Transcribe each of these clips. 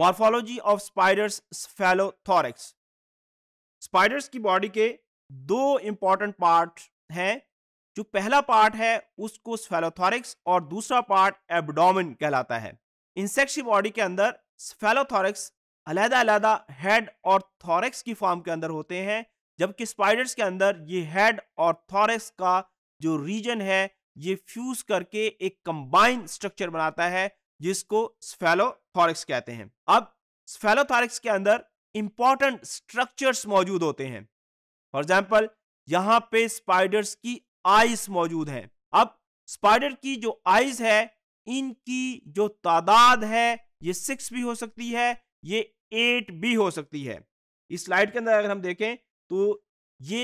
morphology of spiders cephalothorax spiders की body के दो इंपॉर्टेंट पार्ट हैं जो पहला पार्ट है उसको स्फेलोथोरिक्स और दूसरा पार्ट एबडोमिन कहलाता है इंसेक्ट की बॉडी के अंदर स्फेलोथोरिक्स अलहदा अलहदा हेड और थॉरिक्स की फॉर्म के अंदर होते हैं जबकि स्पाइडर्स के अंदर ये हेड और थॉरिक्स का जो रीजन है ये फ्यूज करके एक कंबाइंड स्ट्रक्चर बनाता है जिसको स्फेलोथोरिक्स कहते हैं अब स्फेलोथोरिक्स के अंदर इंपॉर्टेंट स्ट्रक्चर्स मौजूद होते हैं फॉर एग्जाम्पल यहाँ पे स्पाइडर्स की आईज मौजूद हैं अब स्पाइडर की जो आईज है इनकी जो तादाद है ये सिक्स भी हो सकती है ये एट भी हो सकती है इस स्लाइड के अंदर अगर हम देखें तो ये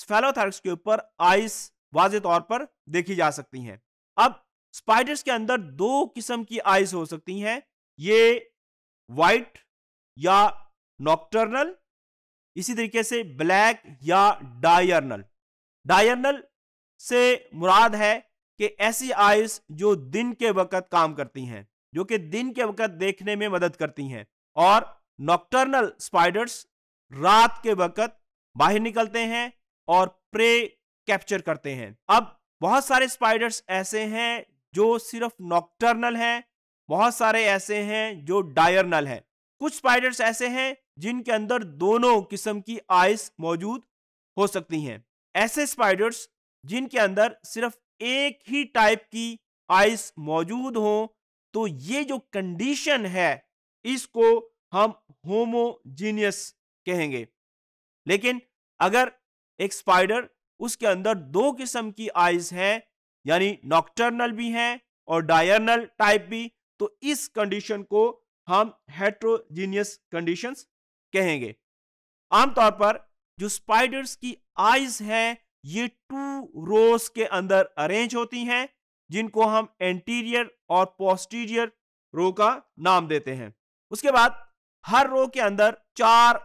स्फेलोथॉरिक्स के ऊपर आइस वाज तौर पर देखी जा सकती हैं अब स्पाइडर्स के अंदर दो किस्म की आईज हो सकती हैं ये वाइट या नॉक्टर्नल इसी तरीके से ब्लैक या डायर्नल डायर्नल से मुराद है कि ऐसी आइज जो दिन के वक़्त काम करती हैं जो कि दिन के वक़्त देखने में मदद करती हैं और नॉक्टर्नल स्पाइडर्स रात के वक़्त बाहर निकलते हैं और प्रे कैप्चर करते हैं अब बहुत सारे स्पाइडर्स ऐसे हैं जो सिर्फ नॉक्टर्नल हैं बहुत सारे ऐसे हैं जो डायरनल हैं कुछ स्पाइडर्स ऐसे हैं जिनके अंदर दोनों किस्म की आइस मौजूद हो सकती हैं ऐसे स्पाइडर्स जिनके अंदर सिर्फ एक ही टाइप की आइस मौजूद हो तो ये जो कंडीशन है इसको हम होमोजीनियस कहेंगे लेकिन अगर एक स्पाइडर उसके अंदर दो किस्म की आइस हैं यानी नॉक्टर्नल भी हैं और डायरनल टाइप भी तो इस कंडीशन को हम हेट्रोजीनियस कंडीशंस कहेंगे आमतौर पर जो स्पाइडर्स की आइज हैं ये टू रोज के अंदर अरेंज होती हैं जिनको हम एंटीरियर और पोस्टीरियर रो का नाम देते हैं उसके बाद हर रो के अंदर चार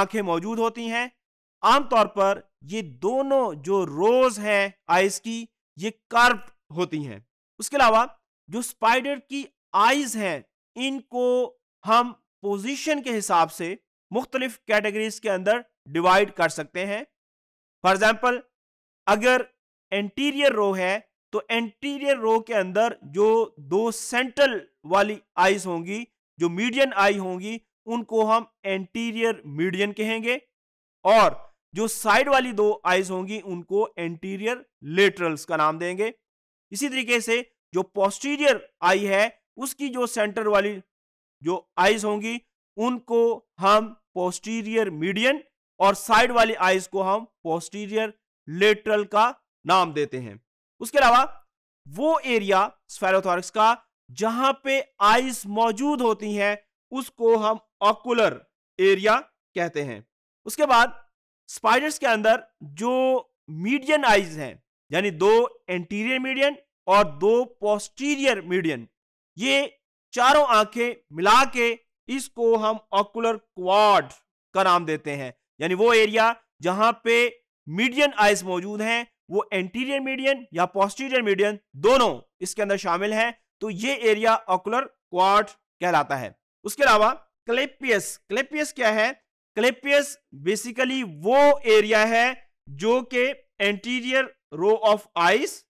आंखें मौजूद होती हैं आमतौर पर ये दोनों जो रोज हैं आइस की ये कर्व होती हैं उसके अलावा जो स्पाइडर की आईज हैं इनको हम पोजीशन के हिसाब से मुख्तलिफ कैटेगरीज के अंदर डिवाइड कर सकते हैं फॉर एग्जाम्पल अगर एंटीरियर रो है तो एंटीरियर रो के अंदर जो दो सेंट्रल वाली आईज होंगी जो मीडियन आई होंगी उनको हम एंटीरियर मीडियन कहेंगे और जो साइड वाली दो आइज होंगी उनको एंटीरियर लेटरल्स का नाम देंगे इसी तरीके से जो पोस्टीरियर आई है उसकी जो सेंटर वाली जो आइज होंगी उनको हम पोस्टीरियर मीडियन और साइड वाली आइज को हम पोस्टीरियर लेटरल का नाम देते हैं उसके अलावा वो एरिया स्फेरोथोरक्स का जहां पे आइज मौजूद होती हैं उसको हम ऑकुलर एरिया कहते हैं उसके बाद स्पाइडर्स के अंदर जो मीडियन आइज हैं यानी दो एंटीरियर मीडियन और दो पोस्टीरियर मीडियन ये चारों आंखें मिला के इसको हम ऑकुलर क्वाड का नाम देते हैं यानी वो एरिया जहां पे मीडियन आइज मौजूद हैं वो एंटीरियर मीडियन या पोस्टीरियर मीडियन दोनों इसके अंदर शामिल हैं तो ये एरिया ऑकुलर क्वाड कहलाता है उसके अलावा क्लेपियस क्लेपियस क्या है क्लेपियस बेसिकली वो एरिया है जो के एंटीरियर रो ऑफ आइस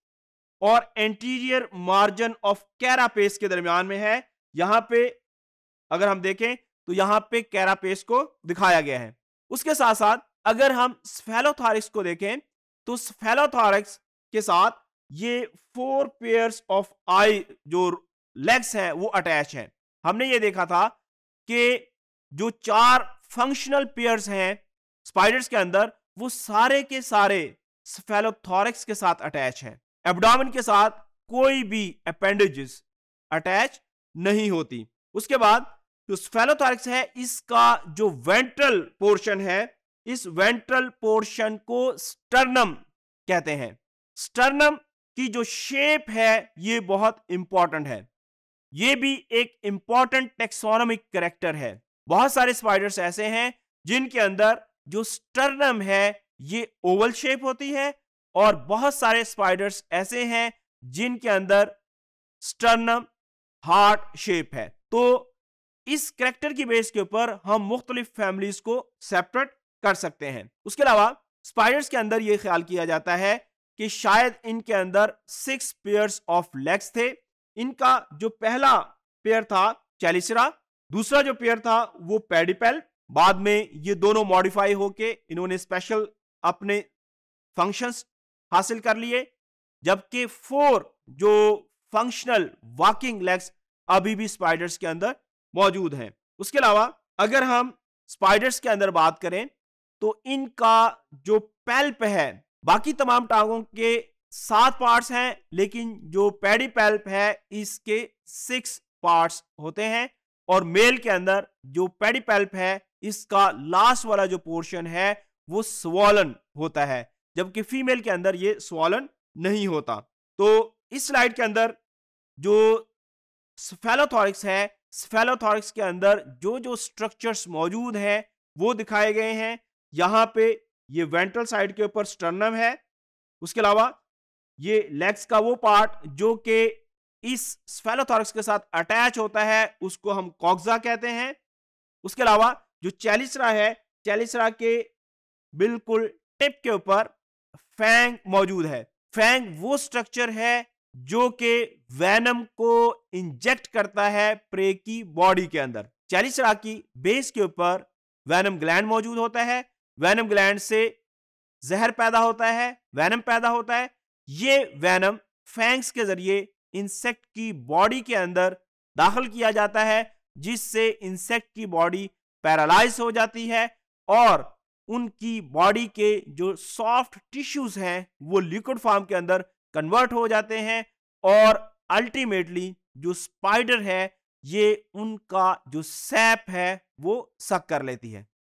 और एंटीरियर मार्जिन ऑफ कैरापेस के दरमियान में है यहां पे अगर हम देखें तो यहां पे कैरापेस को दिखाया गया है उसके साथ साथ अगर हम स्फेलोथारिक्स को देखें तो स्फेलोथारिक्स के साथ ये फोर पेयर्स ऑफ आई जो लेग्स हैं वो अटैच हैं हमने ये देखा था कि जो चार फंक्शनल पेयर्स हैं स्पाइडर्स के अंदर वो सारे के सारे स्फेलोथोरिक्स के साथ अटैच हैं एब्डोमेन के साथ कोई भी अपेंडेजेस अटैच नहीं होती उसके बाद जो स्फेलोथॉरिक्स है इसका जो वेंट्रल पोर्शन है इस वेंट्रल पोर्शन को स्टर्नम कहते हैं स्टर्नम की जो शेप है ये बहुत इंपॉर्टेंट है ये भी एक इंपॉर्टेंट टेक्सोनॉमिक करेक्टर है बहुत सारे स्पाइडर्स ऐसे हैं जिनके अंदर जो स्टर्नम है ये ओवल शेप होती है और बहुत सारे स्पाइडर्स ऐसे हैं जिनके अंदर स्टर्नम हार्ट शेप है तो इस करेक्टर की बेस के ऊपर हम मुख्तलिफ फैमिलीज को सेपरेट कर सकते हैं उसके अलावा स्पाइडर्स के अंदर यह ख्याल किया जाता है कि शायद इनके अंदर सिक्स पेयर्स ऑफ लेग्स थे इनका जो पहला पेयर था चैलिसरा दूसरा जो पेयर था वो पेडिपेल बाद में ये दोनों मॉडिफाई होके इन्होंने स्पेशल अपने फंक्शंस हासिल कर लिए जबकि फोर जो फंक्शनल वॉकिंग लेग्स अभी भी स्पाइडर्स के अंदर मौजूद हैं उसके अलावा अगर हम स्पाइडर्स के अंदर बात करें तो इनका जो पेल्प है बाकी तमाम टांगों के सात पार्ट्स हैं लेकिन जो पेडी पेल्प है इसके सिक्स पार्ट्स होते हैं और मेल के अंदर जो पेडीपेल्प है इसका लास्ट वाला जो पोर्शन है वो स्वॉलन होता है जबकि फीमेल के अंदर ये स्वॉलन नहीं होता तो इस स्लाइड के अंदर जो स्फेलोथॉरिक्स है स्फेलोथॉरिक्स के अंदर जो जो स्ट्रक्चर्स मौजूद हैं वो दिखाए गए हैं यहाँ पे ये वेंट्रल साइड के ऊपर स्टर्नम है उसके अलावा ये लेग्स का वो पार्ट जो के इस स्फेलोथॉरक्स के साथ अटैच होता है उसको हम कॉक्सा कहते हैं उसके अलावा जो चैलिसरा है चैलिसरा के बिल्कुल टिप के ऊपर फैंग मौजूद है फैंग वो स्ट्रक्चर है जो के वैनम को इंजेक्ट करता है प्रे की बॉडी के अंदर चैलिसरा की बेस के ऊपर वैनम ग्लैंड मौजूद होता है वैनम ग्लैंड से जहर पैदा होता है वैनम पैदा होता है ये वैनम फैंग्स के जरिए इंसेक्ट की बॉडी के अंदर दाखिल किया जाता है जिससे इंसेक्ट की बॉडी पैरालाइज हो जाती है और उनकी बॉडी के जो सॉफ्ट टिश्यूज हैं वो लिक्विड फॉर्म के अंदर कन्वर्ट हो जाते हैं और अल्टीमेटली जो स्पाइडर है ये उनका जो सैप है वो सक कर लेती है